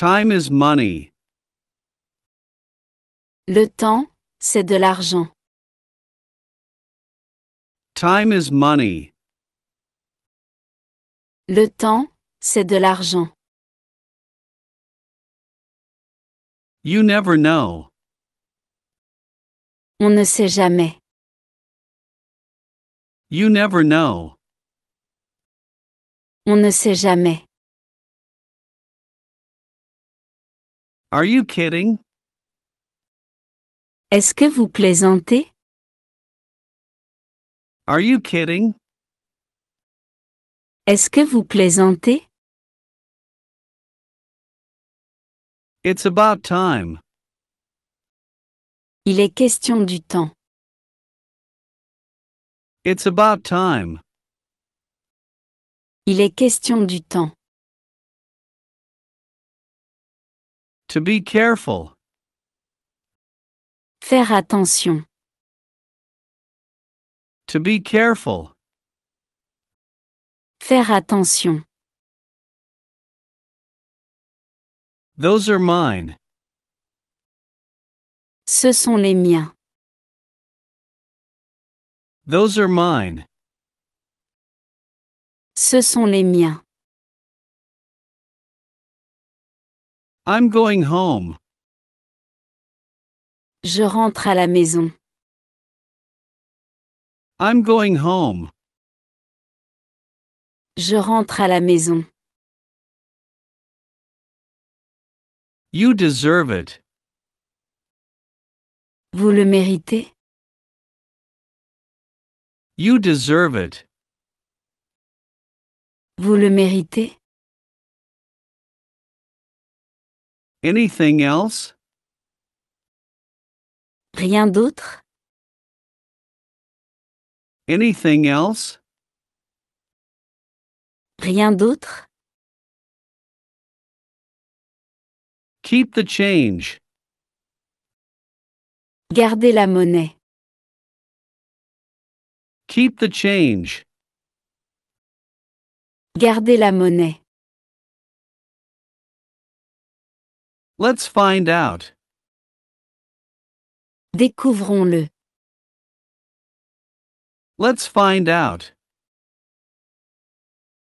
Time is money. Le temps, c'est de l'argent. Time is money. Le temps, c'est de l'argent. You never know. On ne sait jamais. You never know. On ne sait jamais. Are you kidding? Est-ce que vous plaisantez? Are you kidding? Est-ce que vous plaisantez? It's about time. Il est question du temps. It's about time. Il est question du temps. To be careful. Faire attention. To be careful. Faire attention. Those are mine. Ce sont les miens. Those are mine. Ce sont les miens. I'm going home. Je rentre à la maison. I'm going home. Je rentre à la maison. You deserve it. Vous le méritez. You deserve it. Vous le méritez. Anything else? Rien d'autre? Anything else? Rien d'autre? Keep the change. Gardez la monnaie. Keep the change. Gardez la monnaie. Let's find out. Découvrons-le. Let's find out.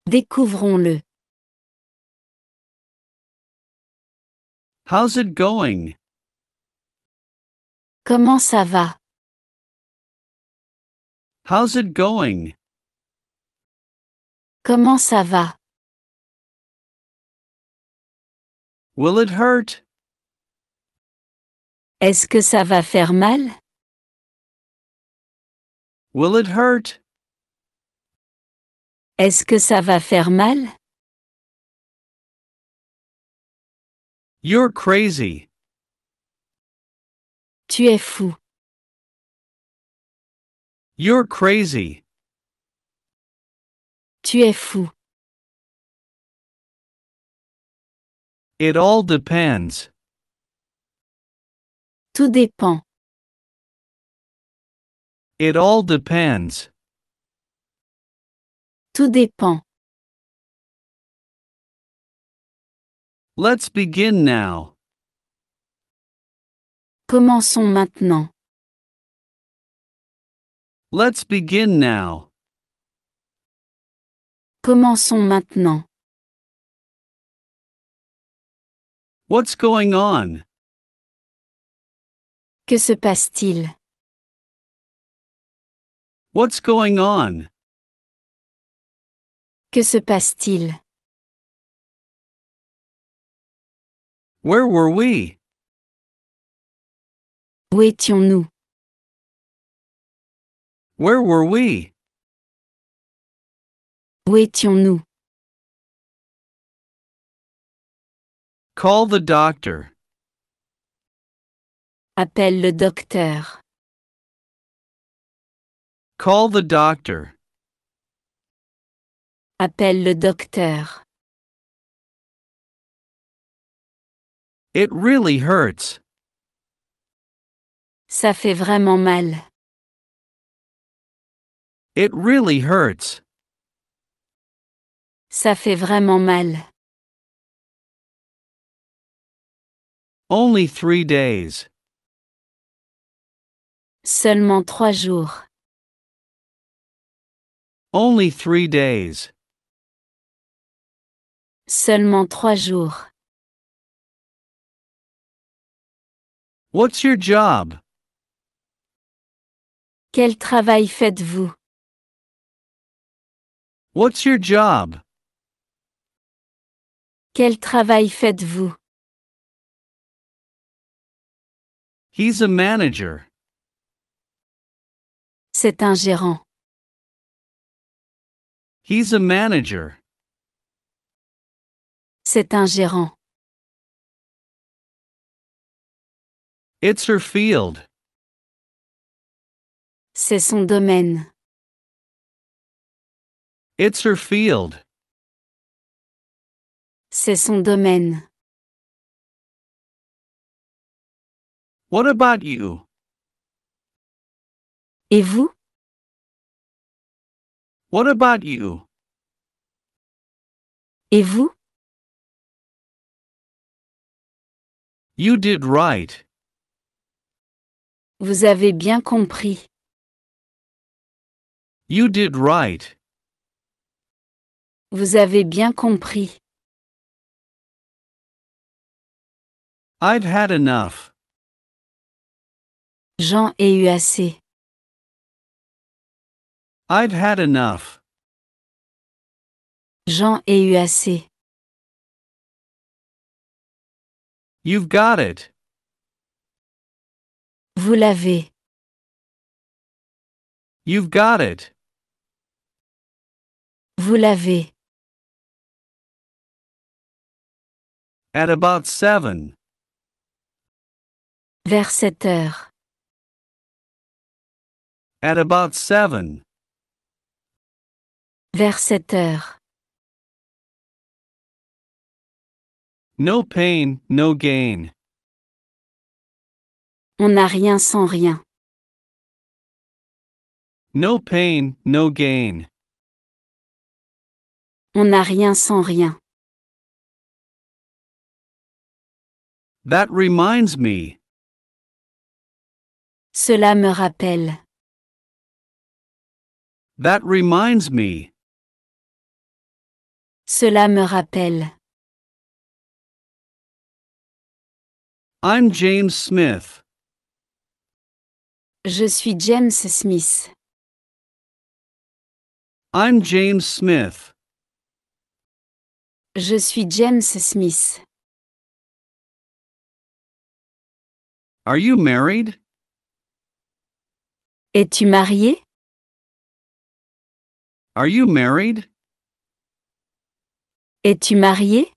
Découvrons-le. How's it going? Comment ça va? How's it going? Comment ça va? Will it hurt? Est-ce que ça va faire mal? Will it hurt? Est-ce que ça va faire mal? You're crazy. Tu es fou. You're crazy. Tu es fou. It all depends. Tout dépend. It all depends. Tout dépend. Let's begin now. Commençons maintenant. Let's begin now. Commençons maintenant. What's going on? Que se passe-t-il? What's going on? Que se passe-t-il? Where were we? Où étions-nous? Where were we? Où étions-nous? Call the doctor. Appelle le docteur. Call the doctor. Appelle le docteur. It really hurts. Ça fait vraiment mal. It really hurts. Ça fait vraiment mal. Only three days. Seulement trois jours. Only three days. Seulement trois jours. What's your job? Quel travail faites-vous? What's your job? Quel travail faites-vous? He's a manager. C'est un gérant. He's a manager. C'est un gérant. It's her field. C'est son domaine. It's her field. C'est son domaine. What about you? Et vous What about you? Et vous You did right. Vous avez bien compris. You did right. Vous avez bien compris. I've had enough. J'en ai eu assez. i have had enough. J'en ai eu assez. You've got it. Vous l'avez. You've got it. Vous l'avez. At about seven. Vers sept heures. At about seven. Vers 7 heures. No pain, no gain. On n'a rien sans rien. No pain, no gain. On n'a rien sans rien. That reminds me. Cela me rappelle. That reminds me. Cela me rappelle. I'm James Smith. Je suis James Smith. I'm James Smith. Je suis James Smith. Are you married? Es-tu marié? Are you married? Es-tu marié?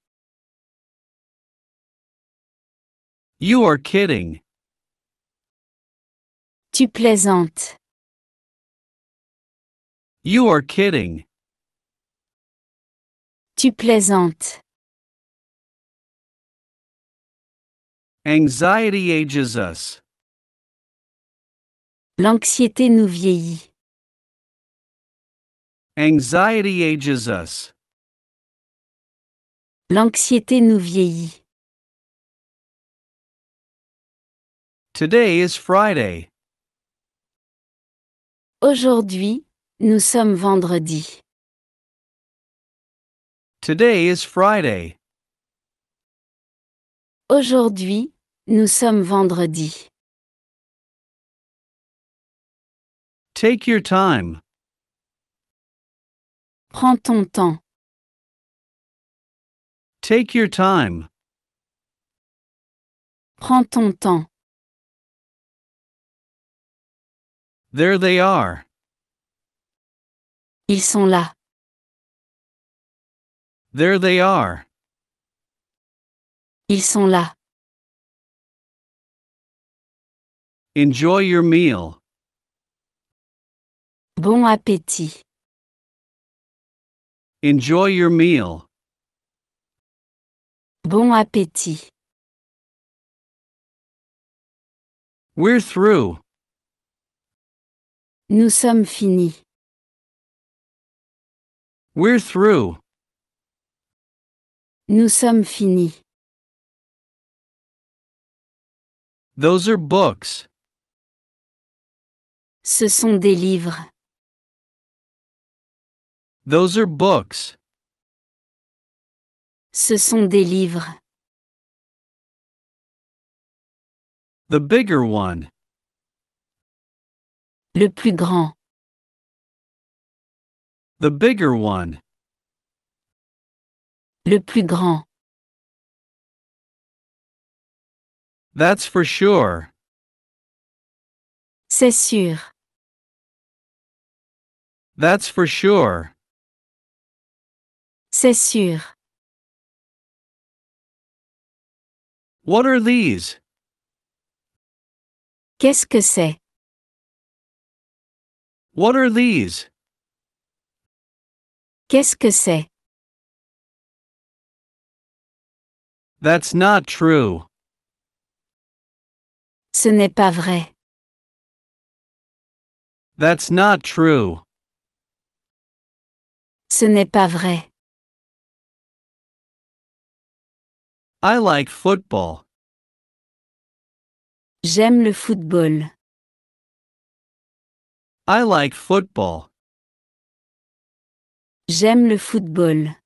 You are kidding. Tu plaisantes. You are kidding. Tu plaisantes. Anxiety ages us. L'anxiété nous vieillit. Anxiety ages us. L'anxiété nous vieillit. Today is Friday. Aujourd'hui, nous sommes vendredi. Today is Friday. Aujourd'hui, nous sommes vendredi. Take your time. Prends ton temps. Take your time. Prends ton temps. There they are. Ils sont là. There they are. Ils sont là. Enjoy your meal. Bon appétit. Enjoy your meal. Bon appétit. We're through. Nous sommes finis. We're through. Nous sommes finis. Those are books. Ce sont des livres. Those are books. Ce sont des livres. The bigger one. Le plus grand. The bigger one. Le plus grand. That's for sure. C'est sûr. That's for sure. C'est sûr. What are these? Qu'est-ce que c'est? What are these? Qu'est-ce que c'est? That's not true. Ce n'est pas vrai. That's not true. Ce n'est pas vrai. I like football. J'aime le football. I like football. J'aime le football.